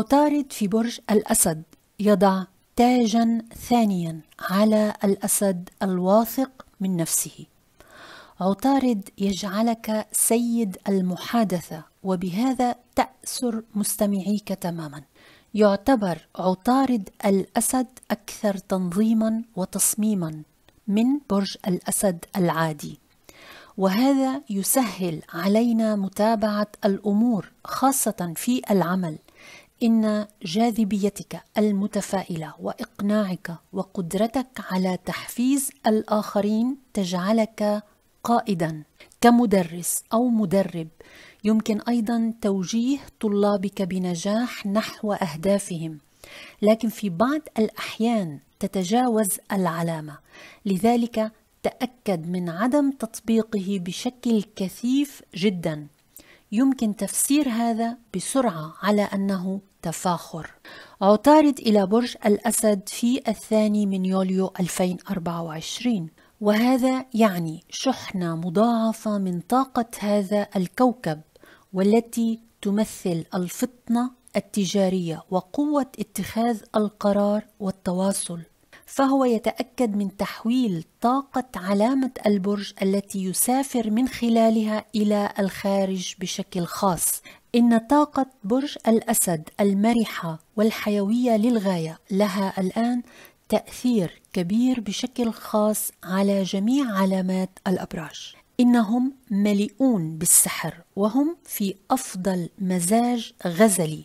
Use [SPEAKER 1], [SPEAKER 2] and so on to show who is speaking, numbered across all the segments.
[SPEAKER 1] عطارد في برج الأسد يضع تاجا ثانيا على الأسد الواثق من نفسه عطارد يجعلك سيد المحادثة وبهذا تأسر مستمعيك تماما يعتبر عطارد الأسد أكثر تنظيما وتصميما من برج الأسد العادي وهذا يسهل علينا متابعة الأمور خاصة في العمل إن جاذبيتك المتفائلة وإقناعك وقدرتك على تحفيز الآخرين تجعلك قائدا كمدرس أو مدرب يمكن أيضا توجيه طلابك بنجاح نحو أهدافهم لكن في بعض الأحيان تتجاوز العلامة لذلك تأكد من عدم تطبيقه بشكل كثيف جدا يمكن تفسير هذا بسرعة على أنه تفاخر عطارد إلى برج الأسد في الثاني من يوليو 2024 وهذا يعني شحنة مضاعفة من طاقة هذا الكوكب والتي تمثل الفطنة التجارية وقوة اتخاذ القرار والتواصل فهو يتأكد من تحويل طاقة علامة البرج التي يسافر من خلالها إلى الخارج بشكل خاص. إن طاقة برج الأسد المرحة والحيوية للغاية لها الآن تأثير كبير بشكل خاص على جميع علامات الأبراج. إنهم مليئون بالسحر وهم في أفضل مزاج غزلي.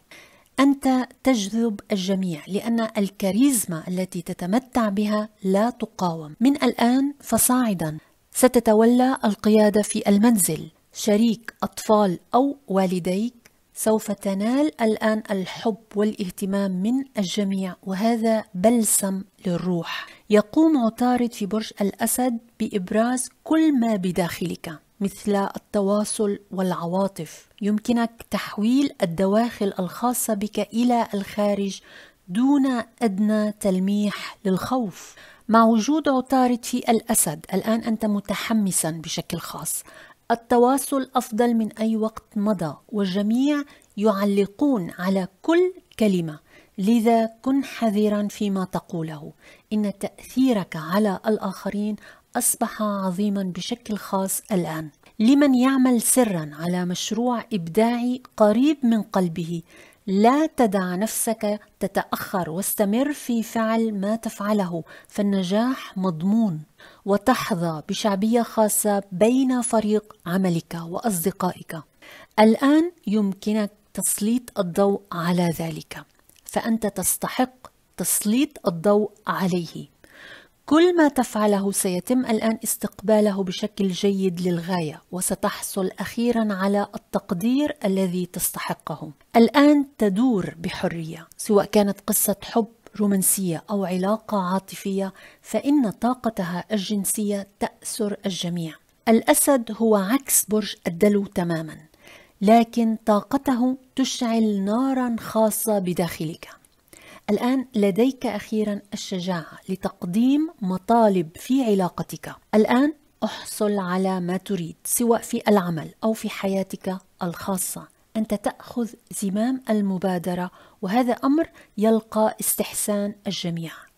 [SPEAKER 1] انت تجذب الجميع لان الكاريزما التي تتمتع بها لا تقاوم من الان فصاعدا ستتولى القياده في المنزل شريك اطفال او والديك سوف تنال الان الحب والاهتمام من الجميع وهذا بلسم للروح يقوم عطارد في برج الاسد بابراز كل ما بداخلك مثل التواصل والعواطف يمكنك تحويل الدواخل الخاصه بك الى الخارج دون ادنى تلميح للخوف مع وجود عطارد في الاسد الان انت متحمسا بشكل خاص التواصل افضل من اي وقت مضى والجميع يعلقون على كل كلمه لذا كن حذرا فيما تقوله ان تاثيرك على الاخرين أصبح عظيما بشكل خاص الآن لمن يعمل سرا على مشروع إبداعي قريب من قلبه لا تدع نفسك تتأخر واستمر في فعل ما تفعله فالنجاح مضمون وتحظى بشعبية خاصة بين فريق عملك وأصدقائك الآن يمكنك تسليط الضوء على ذلك فأنت تستحق تسليط الضوء عليه كل ما تفعله سيتم الآن استقباله بشكل جيد للغاية وستحصل أخيرا على التقدير الذي تستحقه الآن تدور بحرية سواء كانت قصة حب رومانسية أو علاقة عاطفية فإن طاقتها الجنسية تأسر الجميع الأسد هو عكس برج الدلو تماما لكن طاقته تشعل نارا خاصة بداخلك الآن لديك أخيرا الشجاعة لتقديم مطالب في علاقتك الآن احصل على ما تريد سواء في العمل أو في حياتك الخاصة أنت تأخذ زمام المبادرة وهذا أمر يلقى استحسان الجميع